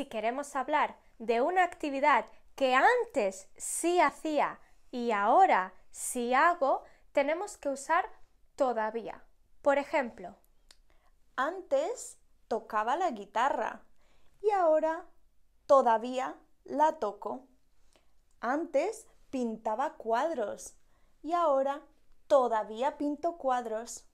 si queremos hablar de una actividad que antes sí hacía y ahora sí hago, tenemos que usar todavía. Por ejemplo, antes tocaba la guitarra y ahora todavía la toco. Antes pintaba cuadros y ahora todavía pinto cuadros.